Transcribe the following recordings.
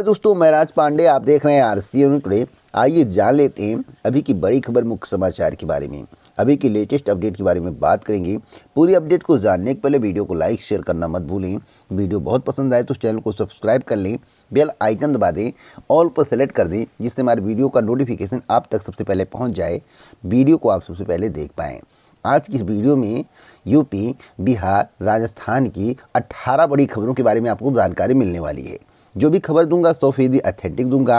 दोस्तों मैं राज पांडे आप देख रहे हैं आर सी एम टुडे आइए जान लेते हैं अभी की बड़ी खबर मुख्य समाचार के बारे में अभी की लेटेस्ट अपडेट के बारे में बात करेंगे पूरी अपडेट को जानने के पहले वीडियो को लाइक शेयर करना मत भूलें वीडियो बहुत पसंद आए तो चैनल को सब्सक्राइब कर लें बेल आइकन दबा दें ऑल पर सेलेक्ट कर दें जिससे हमारे वीडियो का नोटिफिकेशन आप तक सबसे पहले पहुँच जाए वीडियो को आप सबसे पहले देख पाएँ आज की इस वीडियो में यूपी बिहार राजस्थान की अट्ठारह बड़ी खबरों के बारे में आपको जानकारी मिलने वाली है जो भी खबर दूंगा सौ फीसदी अथेंटिक दूंगा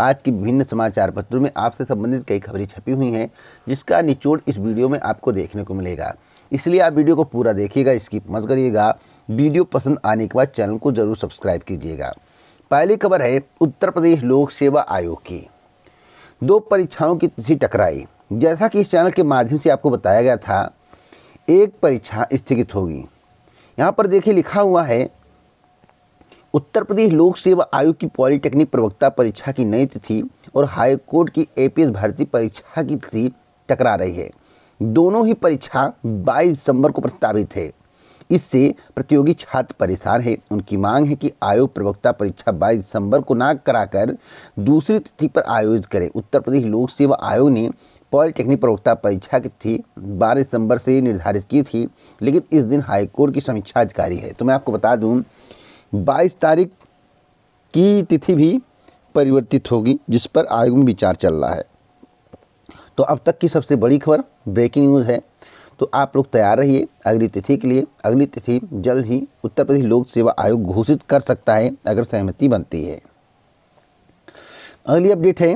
आज के विभिन्न समाचार पत्रों में आपसे संबंधित कई खबरें छपी हुई हैं जिसका निचोड़ इस वीडियो में आपको देखने को मिलेगा इसलिए आप वीडियो को पूरा देखिएगा स्किप मत करिएगा वीडियो पसंद आने के बाद चैनल को जरूर सब्सक्राइब कीजिएगा पहली खबर है उत्तर प्रदेश लोक सेवा आयोग की दो परीक्षाओं की तिथि टकराई जैसा कि इस चैनल के माध्यम से आपको बताया गया था एक परीक्षा स्थगित होगी यहाँ पर देखिए लिखा हुआ है उत्तर प्रदेश लोक सेवा आयोग की पॉलिटेक्निक प्रवक्ता परीक्षा की नई तिथि और हाईकोर्ट की एपीएस भर्ती परीक्षा की तिथि टकरा रही है दोनों ही परीक्षा 22 दिसंबर को प्रस्तावित है इससे प्रतियोगी छात्र परेशान है उनकी मांग है कि आयोग प्रवक्ता परीक्षा 22 दिसंबर को ना कराकर दूसरी तिथि पर आयोजित करें उत्तर प्रदेश लोक सेवा आयोग ने पॉलिटेक्निक प्रवक्ता परीक्षा की तिथि बारह दिसंबर से निर्धारित की थी लेकिन इस दिन हाईकोर्ट की समीक्षा अधिकारी है तो मैं आपको बता दूँ 22 तारीख की तिथि भी परिवर्तित होगी जिस पर आयोग में विचार चल रहा है तो अब तक की सबसे बड़ी खबर ब्रेकिंग न्यूज़ है तो आप लोग तैयार रहिए अगली तिथि के लिए अगली तिथि जल्द ही उत्तर प्रदेश लोक सेवा आयोग घोषित कर सकता है अगर सहमति बनती है अगली अपडेट है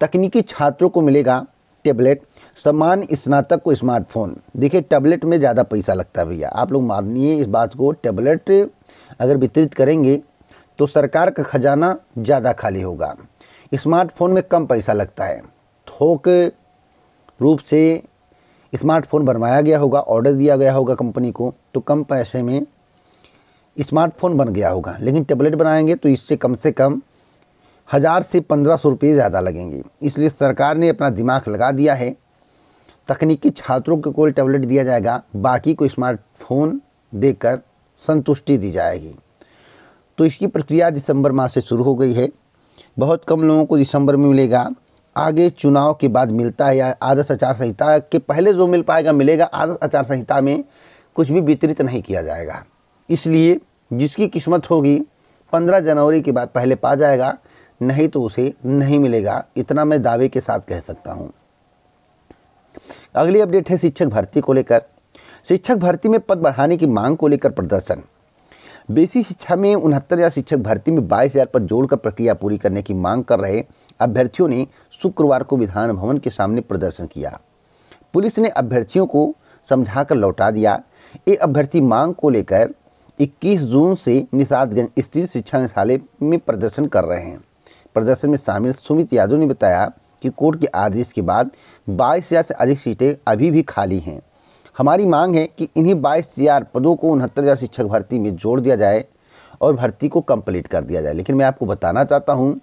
तकनीकी छात्रों को मिलेगा टेबलेट समान स्नातक को स्मार्टफोन देखिए टैबलेट में ज़्यादा पैसा लगता है भैया आप लोग मानिए इस बात को टैबलेट अगर वितरित करेंगे तो सरकार का खजाना ज़्यादा खाली होगा स्मार्टफोन में कम पैसा लगता है थोक रूप से स्मार्टफोन बनवाया गया होगा ऑर्डर दिया गया होगा कंपनी को तो कम पैसे में स्मार्टफोन बन गया होगा लेकिन टेबलेट बनाएंगे तो इससे कम से कम हज़ार से पंद्रह सौ रुपये ज़्यादा लगेंगे इसलिए सरकार ने अपना दिमाग लगा दिया है तकनीकी छात्रों को कोई टैबलेट दिया जाएगा बाकी को स्मार्टफोन देकर संतुष्टि दी जाएगी तो इसकी प्रक्रिया दिसंबर माह से शुरू हो गई है बहुत कम लोगों को दिसंबर में मिलेगा आगे चुनाव के बाद मिलता है या आदर्श आचार संहिता के पहले जो मिल पाएगा मिलेगा आदर्श आचार संहिता में कुछ भी वितरित नहीं किया जाएगा इसलिए जिसकी किस्मत होगी पंद्रह जनवरी के बाद पहले पा जाएगा नहीं तो उसे नहीं मिलेगा इतना मैं दावे के साथ कह सकता हूँ अगली अपडेट है शिक्षक भर्ती को लेकर शिक्षक भर्ती में पद बढ़ाने की मांग को लेकर प्रदर्शन बेसिक शिक्षा में उनहत्तर हज़ार शिक्षक भर्ती में बाईस हज़ार पद जोड़कर प्रक्रिया पूरी करने की मांग कर रहे अभ्यर्थियों ने शुक्रवार को विधान भवन के सामने प्रदर्शन किया पुलिस ने अभ्यर्थियों को समझाकर लौटा दिया ये अभ्यर्थी मांग को लेकर 21 जून से निषादगंज स्थित शिक्षा निशाले में प्रदर्शन कर रहे हैं प्रदर्शन में शामिल सुमित यादव ने बताया कि कोर्ट के आदेश के बाद बाईस हज़ार से अधिक सीटें अभी भी खाली हैं हमारी मांग है कि इन्हीं बाईस हज़ार पदों को उनहत्तर हज़ार शिक्षक भर्ती में जोड़ दिया जाए और भर्ती को कंप्लीट कर दिया जाए लेकिन मैं आपको बताना चाहता हूँ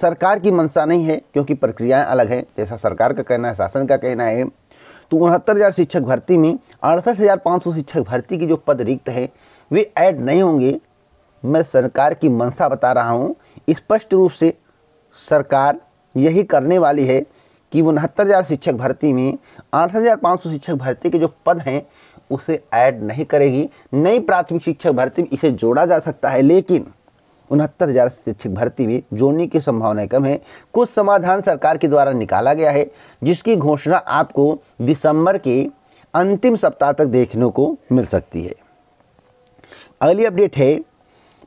सरकार की मंशा नहीं है क्योंकि प्रक्रियाएं अलग हैं जैसा सरकार का कहना है शासन का कहना है तो उनहत्तर हज़ार शिक्षक भर्ती में अड़सठ हज़ार पाँच सौ शिक्षक भर्ती की जो पद रिक्त है वे ऐड नहीं होंगे मैं सरकार की मंशा बता रहा हूँ स्पष्ट रूप से सरकार यही करने वाली है कि उनहत्तर हज़ार शिक्षक भर्ती में आठ हज़ार पाँच सौ शिक्षक भर्ती के जो पद हैं उसे ऐड नहीं करेगी नई प्राथमिक शिक्षक भर्ती में इसे जोड़ा जा सकता है लेकिन उनहत्तर हज़ार शिक्षक भर्ती में जोड़ने की संभावनाएं कम है कुछ समाधान सरकार के द्वारा निकाला गया है जिसकी घोषणा आपको दिसंबर के अंतिम सप्ताह तक देखने को मिल सकती है अगली अपडेट है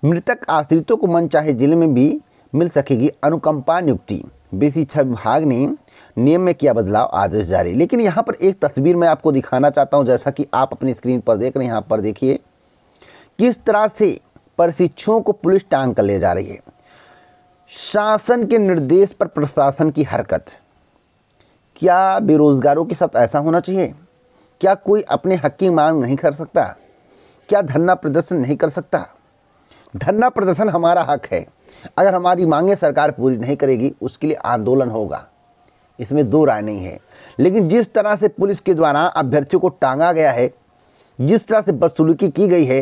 मृतक आश्रितों को मन चाहे जिले में भी मिल सकेगी अनुकंपा नियुक्ति विधि शिक्षा विभाग ने नियम में किया बदलाव आदेश जारी लेकिन यहाँ पर एक तस्वीर मैं आपको दिखाना चाहता हूँ जैसा कि आप अपनी स्क्रीन पर देख रहे हैं यहाँ पर देखिए किस तरह से प्रशिक्षुओं को पुलिस टांग कर ले जा रही है शासन के निर्देश पर प्रशासन की हरकत क्या बेरोजगारों के साथ ऐसा होना चाहिए क्या कोई अपने हक की मांग नहीं कर सकता क्या धरना प्रदर्शन नहीं कर सकता धरना प्रदर्शन हमारा हक है अगर हमारी मांगे सरकार पूरी नहीं करेगी उसके लिए आंदोलन होगा इसमें दो राय नहीं है लेकिन जिस तरह से पुलिस के द्वारा अभ्यर्थियों को टांगा गया है जिस तरह से बदसलूकी की गई है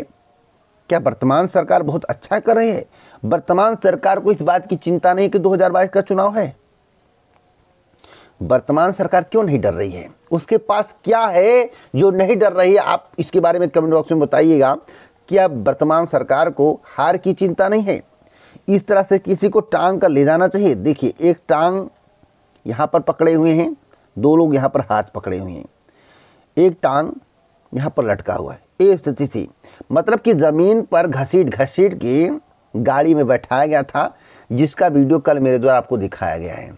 क्या वर्तमान सरकार बहुत अच्छा कर रही है वर्तमान सरकार को इस बात की चिंता नहीं कि 2022 का चुनाव है वर्तमान सरकार क्यों नहीं डर रही है उसके पास क्या है जो नहीं डर रही है आप इसके बारे में कमेंट बॉक्स में बताइएगा क्या वर्तमान सरकार को हार की चिंता नहीं है इस तरह से किसी को टांग कर ले जाना चाहिए देखिए एक टांग यहाँ पर पकड़े हुए हैं दो लोग यहाँ पर हाथ पकड़े हुए हैं एक टांग यहाँ पर लटका हुआ है ये स्थिति थी मतलब कि ज़मीन पर घसीट घसीट के गाड़ी में बैठाया गया था जिसका वीडियो कल मेरे द्वारा आपको दिखाया गया है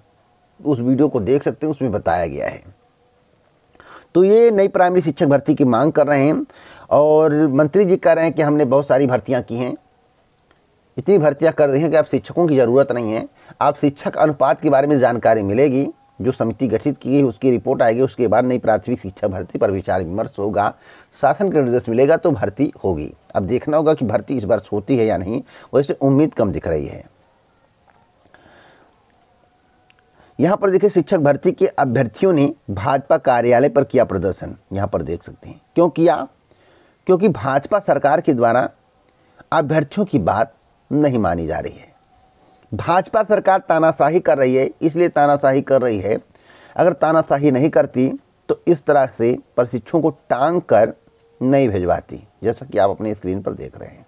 उस वीडियो को देख सकते हैं उसमें बताया गया है तो ये नई प्राइमरी शिक्षक भर्ती की मांग कर रहे हैं और मंत्री जी कह रहे हैं कि हमने बहुत सारी भर्तियाँ की हैं इतनी भर्तियाँ कर रही हैं कि आप शिक्षकों की ज़रूरत नहीं है आप शिक्षक अनुपात के बारे में जानकारी मिलेगी जो समिति गठित की गई उसकी रिपोर्ट आएगी उसके बाद नई प्राथमिक शिक्षा भर्ती पर विचार विमर्श होगा शासन का निर्देश मिलेगा तो भर्ती होगी अब देखना होगा कि भर्ती इस वर्ष होती है या नहीं वैसे उम्मीद कम दिख रही है यहाँ पर देखिए शिक्षक भर्ती के अभ्यर्थियों ने भाजपा कार्यालय पर किया प्रदर्शन यहाँ पर देख सकते हैं क्यों किया क्योंकि भाजपा सरकार के द्वारा अभ्यर्थियों की बात नहीं मानी जा रही है भाजपा सरकार तानाशाही कर रही है इसलिए तानाशाही कर रही है अगर तानाशाही नहीं करती तो इस तरह से प्रशिक्षुओं को टांग कर नहीं भिजवाती जैसा कि आप अपने स्क्रीन पर देख रहे हैं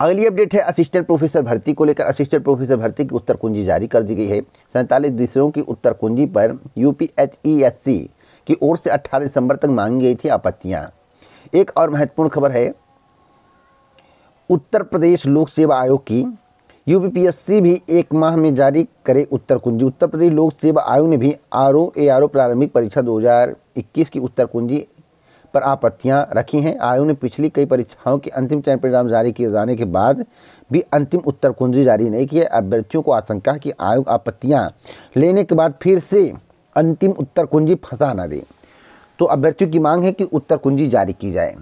अगली अपडेट है असिस्टेंट प्रोफेसर भर्ती को लेकर असिस्टेंट प्रोफेसर भर्ती की उत्तर कुंजी जारी कर दी गई है सैंतालीस विषयों की उत्तर कुंजी पर यू ई एस सी की ओर से 18 दिसंबर तक मांगी गई थी आपत्तियां एक और महत्वपूर्ण खबर है उत्तर प्रदेश लोक सेवा आयोग की यूपीपीएससी भी एक माह में जारी करे उत्तर कुंजी उत्तर प्रदेश लोक सेवा आयोग ने भी R O A R O प्रारंभिक परीक्षा 2021 की उत्तर कुंजी पर आपत्तियां रखी हैं आयोग ने पिछली कई परीक्षाओं के अंतिम चयन परिणाम जारी किए जाने के बाद भी अंतिम उत्तर कुंजी जारी नहीं किए अभ्यर्थियों को आशंका है कि आयोग आपत्तियां लेने के बाद फिर से अंतिम उत्तर कुंजी फंसा ना दे तो अभ्यर्थियों की मांग है कि उत्तर कुंजी जारी की जाए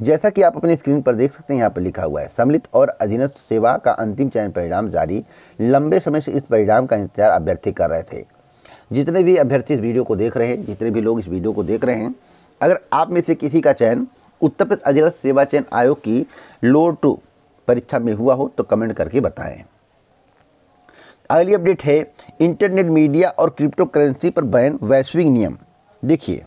जैसा कि आप अपनी स्क्रीन पर देख सकते हैं यहाँ पर लिखा हुआ है सम्मिलित और अधीनस्थ सेवा का अंतिम चयन परिणाम जारी लंबे समय से इस परिणाम का इंतजार अभ्यर्थी कर रहे थे जितने भी अभ्यर्थी इस वीडियो को देख रहे हैं जितने भी लोग इस वीडियो को देख रहे हैं अगर आप में से किसी का चयन उत्तर प्रदेश अधीनस्थ सेवा चयन आयोग की लोअर टू परीक्षा में हुआ हो तो कमेंट करके बताएं अगली अपडेट है इंटरनेट मीडिया और क्रिप्टो करेंसी पर बैन वैश्विक नियम देखिए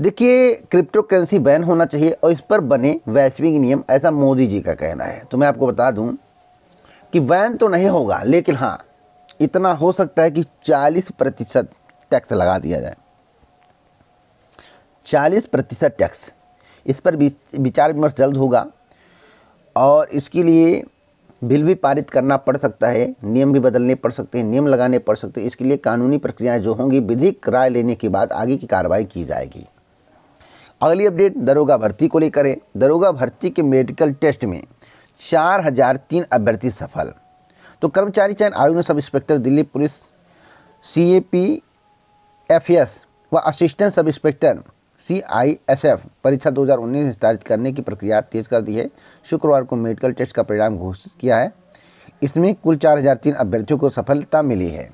देखिए क्रिप्टो करेंसी बैन होना चाहिए और इस पर बने वैश्विक नियम ऐसा मोदी जी का कहना है तो मैं आपको बता दूं कि बैन तो नहीं होगा लेकिन हाँ इतना हो सकता है कि 40 प्रतिशत टैक्स लगा दिया जाए 40 प्रतिशत टैक्स इस पर विचार विमर्श जल्द होगा और इसके लिए बिल भी पारित करना पड़ सकता है नियम भी बदलने पड़ सकते हैं नियम लगाने पड़ सकते हैं इसके लिए कानूनी प्रक्रियाएं जो होंगी विधिक राय लेने के बाद आगे की कार्रवाई की जाएगी अगली अपडेट दरोगा भर्ती को लेकर है दरोगा भर्ती के मेडिकल टेस्ट में चार हज़ार तीन अभ्यर्थी सफल तो कर्मचारी चयन आयोग ने sub inspector Delhi police C A P F S व assistant sub inspector C I S F परीक्षा 2019 निर्धारित करने की प्रक्रिया तेज कर दी है शुक्रवार को मेडिकल टेस्ट का परिणाम घोषित किया है इसमें कुल चार हज़ार तीन अभ्यर्थियों को सफलता मिली है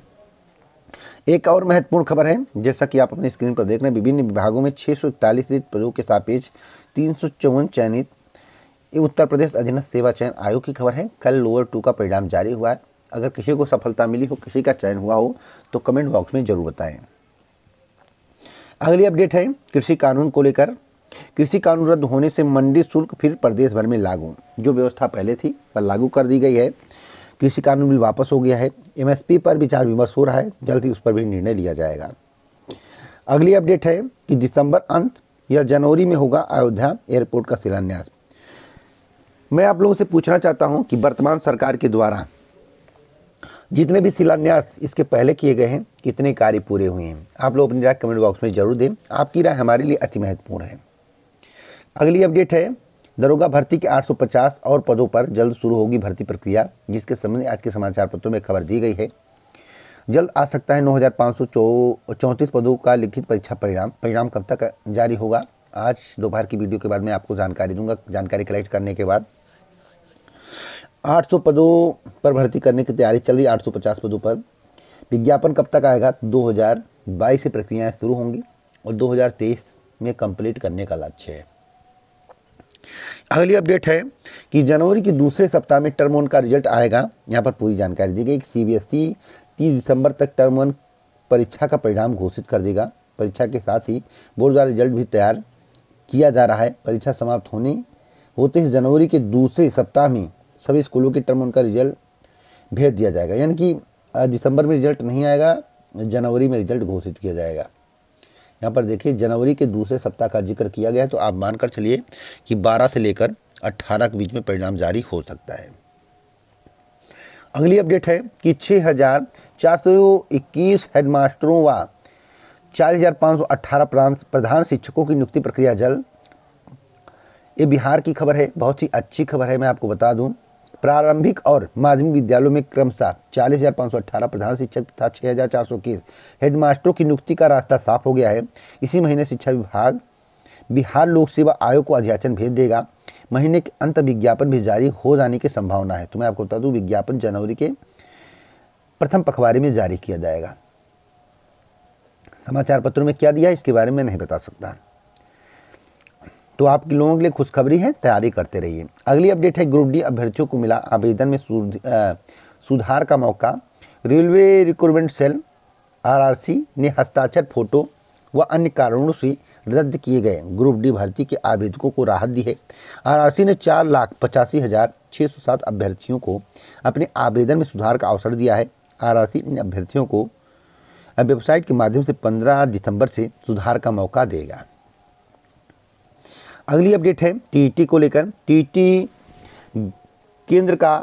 एक और महत्वपूर्ण खबर है जैसा कि आप अपनी स्क्रीन पर देख रहे हैं विभिन्न विभागों में छह सौ इकतालीस रिक्त पदों के सापेक्ष तीन सौ चौवन चयनित उत्तर प्रदेश अधीनस्थ सेवा चयन आयोग की खबर है कल लोअर टू का परिणाम जारी हुआ है अगर किसी को सफलता मिली हो किसी का चयन हुआ हो तो कमेंट बॉक्स में जरूर बताएं अगली अपडेट है कृषि कानून को लेकर कृषि कानून रद्द होने से मंडी शुल्क फिर प्रदेश भर में लागू जो व्यवस्था पहले थी वह लागू कर दी गई है कृषि कानून भी वापस हो गया है एमएसपी पर विचार विमर्श हो रहा है जल्द ही उस पर भी निर्णय लिया जाएगा अगली अपडेट है कि दिसंबर अंत या जनवरी में होगा अयोध्या एयरपोर्ट का शिलान्यास मैं आप लोगों से पूछना चाहता हूं कि वर्तमान सरकार के द्वारा जितने भी शिलान्यास इसके पहले किए गए हैं कितने कार्य पूरे हुए हैं आप लोग अपनी राय कमेंट बॉक्स में जरूर दें आपकी राय हमारे लिए अति महत्वपूर्ण है अगली अपडेट है दरोगा भर्ती के 850 और पदों पर जल्द शुरू होगी भर्ती प्रक्रिया जिसके संबंध में आज के समाचार पत्रों में खबर दी गई है जल्द आ सकता है नौ पदों का लिखित परीक्षा परिणाम परिणाम कब तक जारी होगा आज दोपहर की वीडियो के बाद मैं आपको जानकारी दूंगा जानकारी कलेक्ट करने के बाद 800 पदों पर भर्ती करने की तैयारी चल रही 850 पदों पर विज्ञापन कब तक आएगा 2022 से प्रक्रियाएं शुरू होंगी और 2023 में कंप्लीट करने का लक्ष्य है अगली अपडेट है कि जनवरी के दूसरे सप्ताह में टर्म वन का रिजल्ट आएगा यहाँ पर पूरी जानकारी दी गई कि सी बी एस ई तीस दिसंबर तक टर्म वन परीक्षा का परिणाम घोषित कर देगा परीक्षा के साथ ही बोर्ड द्वारा रिजल्ट भी तैयार किया जा रहा है परीक्षा समाप्त होने होते ही जनवरी के दूसरे सप्ताह में सभी स्कूलों के टर्म का रिजल्ट भेज दिया जाएगा यानी कि दिसंबर में रिजल्ट नहीं आएगा जनवरी में रिजल्ट घोषित किया जाएगा यहाँ पर देखिए जनवरी के दूसरे सप्ताह का जिक्र किया गया है तो आप मानकर चलिए कि बारह से लेकर 18 के बीच में परिणाम जारी हो सकता है अगली अपडेट है कि छः हज़ार चार सौ इक्कीस हेडमास्टरों व चार हज़ार सौ अट्ठारह प्रधान शिक्षकों की नियुक्ति प्रक्रिया जल्द ये बिहार की खबर है बहुत ही अच्छी खबर है मैं आपको बता दूं प्रारंभिक और माध्यमिक विद्यालयों में क्रमशः चालीस हज़ार पाँच सौ अठारह प्रधान शिक्षक तथा छः हज़ार चार सौ इक्कीस हेडमास्टरों की नियुक्ति का रास्ता साफ हो गया है इसी महीने शिक्षा विभाग बिहार लोक सेवा आयोग को अध्याचन भेज देगा महीने के अंत विज्ञापन भी जारी हो जाने की संभावना है तो मैं आपको बता दूँ विज्ञापन जनवरी के प्रथम पखवाड़े में जारी किया जाएगा समाचार पत्रों में क्या दिया इसके बारे में नहीं बता सकता तो आप लोगों के लिए खुशखबरी है तैयारी करते रहिए अगली अपडेट है ग्रुप डी अभ्यर्थियों को मिला आवेदन में सुधार का मौका रेलवे रिक्रूटमेंट सेल आरआरसी ने हस्ताक्षर फोटो व अन्य कारणों से रद्द किए गए ग्रुप डी भर्ती के आवेदकों को राहत दी है आरआरसी ने चार लाख पचासी हज़ार छः सौ सात अभ्यर्थियों को अपने आवेदन में सुधार का अवसर दिया है आरआरसी इन अभ्यर्थियों को वेबसाइट के माध्यम से पंद्रह दिसंबर से सुधार का मौका देगा अगली अपडेट है टीटी को लेकर टीटी केंद्र का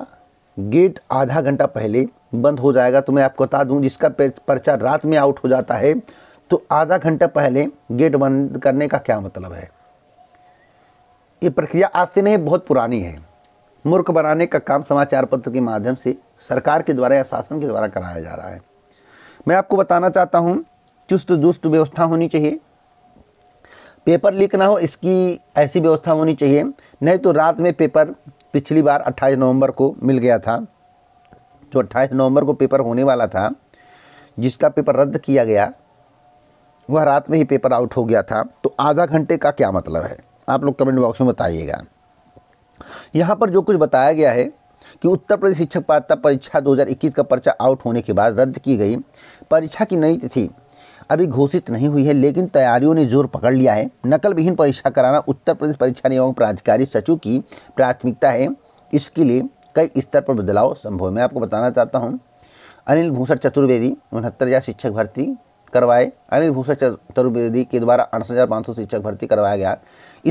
गेट आधा घंटा पहले बंद हो जाएगा तो मैं आपको बता दूं जिसका पर्चा रात में आउट हो जाता है तो आधा घंटा पहले गेट बंद करने का क्या मतलब है ये प्रक्रिया आज से नहीं बहुत पुरानी है मूर्ख बनाने का काम समाचार पत्र के माध्यम से सरकार के द्वारा या शासन के द्वारा कराया जा रहा है मैं आपको बताना चाहता हूँ चुस्त दुस्त व्यवस्था होनी चाहिए पेपर लीक ना हो इसकी ऐसी व्यवस्था होनी चाहिए नहीं तो रात में पेपर पिछली बार 28 नवंबर को मिल गया था जो 28 नवंबर को पेपर होने वाला था जिसका पेपर रद्द किया गया वह रात में ही पेपर आउट हो गया था तो आधा घंटे का क्या मतलब है आप लोग कमेंट बॉक्स में बताइएगा यहाँ पर जो कुछ बताया गया है कि उत्तर प्रदेश शिक्षक पात्रता परीक्षा 2021 का पर्चा आउट होने के बाद रद्द की गई परीक्षा की नई तिथि अभी घोषित नहीं हुई है लेकिन तैयारियों ने जोर पकड़ लिया है नकल विहीन परीक्षा कराना उत्तर प्रदेश परीक्षा नियोग प्राधिकारी सचिव की प्राथमिकता है इसके लिए कई स्तर पर बदलाव संभव है मैं आपको बताना चाहता हूँ अनिल भूषण चतुर्वेदी उनहत्तर हज़ार शिक्षक भर्ती करवाए अनिल भूषण चतुर्वेदी के द्वारा अड़सठ हज़ार पाँच सौ शिक्षक भर्ती करवाया गया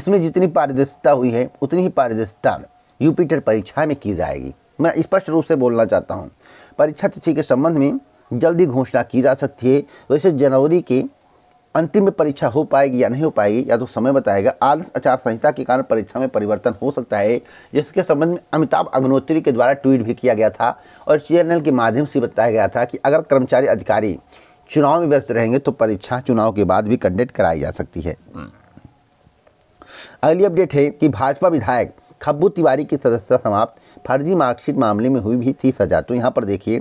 इसमें जितनी पारदर्शिता हुई है उतनी ही पारदर्शिता यूपी परीक्षा में की जाएगी मैं स्पष्ट रूप से बोलना चाहता हूँ परीक्षा तिथि के संबंध में जल्दी घोषणा की जा सकती है वैसे तो जनवरी के अंतिम में परीक्षा हो पाएगी या नहीं हो पाएगी या तो समय बताएगा आदर्श आचार संहिता के कारण परीक्षा में परिवर्तन हो सकता है जिसके संबंध में अमिताभ अग्नोत्री के द्वारा ट्वीट भी किया गया था और सी के माध्यम से बताया गया था कि अगर कर्मचारी अधिकारी चुनाव में व्यस्त रहेंगे तो परीक्षा चुनाव के बाद भी कंडक्ट कराई जा सकती है हम्म। अगली अपडेट है कि भाजपा विधायक खब्बू तिवारी की सदस्यता समाप्त फर्जी मार्कशीट मामले में हुई भी थी सजा तो यहाँ पर देखिए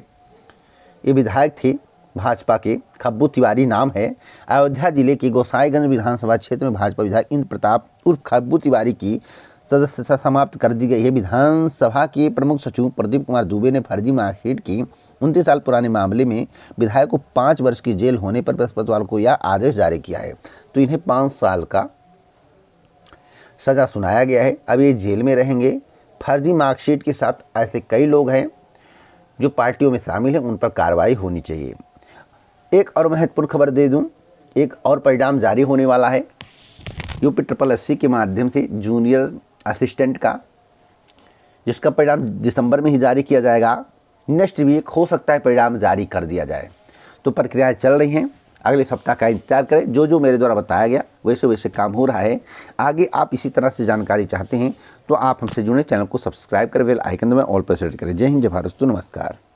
ये विधायक थी भाजपा के खब्बू तिवारी नाम है अयोध्या जिले के गोसाईगंज विधानसभा क्षेत्र में भाजपा विधायक इंद्र प्रताप उर्फ खब्बू तिवारी की सदस्यता समाप्त कर दी गई है विधानसभा के प्रमुख सचिव प्रदीप कुमार दुबे ने फर्जी मार्कशीट की उनतीस साल पुराने मामले में विधायक को पाँच वर्ष की जेल होने पर बृहस्पतिवार को यह आदेश जारी किया है तो इन्हें पाँच साल का सज़ा सुनाया गया है अब ये जेल में रहेंगे फर्जी मार्कशीट के साथ ऐसे कई लोग हैं जो पार्टियों में शामिल हैं उन पर कार्रवाई होनी चाहिए एक और महत्वपूर्ण खबर दे दूं एक और परिणाम जारी होने वाला है यूपी ट्रिपल एस के माध्यम से जूनियर असिस्टेंट का जिसका परिणाम दिसंबर में ही जारी किया जाएगा नेक्स्ट वीक हो सकता है परिणाम जारी कर दिया जाए तो प्रक्रियाएँ चल रही हैं अगले सप्ताह का इंतजार करें जो जो मेरे द्वारा बताया गया वैसे वैसे काम हो रहा है आगे आप इसी तरह से जानकारी चाहते हैं तो आप हमसे जुड़े चैनल को सब्सक्राइब करें वेल आइकन में ऑल पर सेलेक्ट करें जय हिंद जय भारत नमस्कार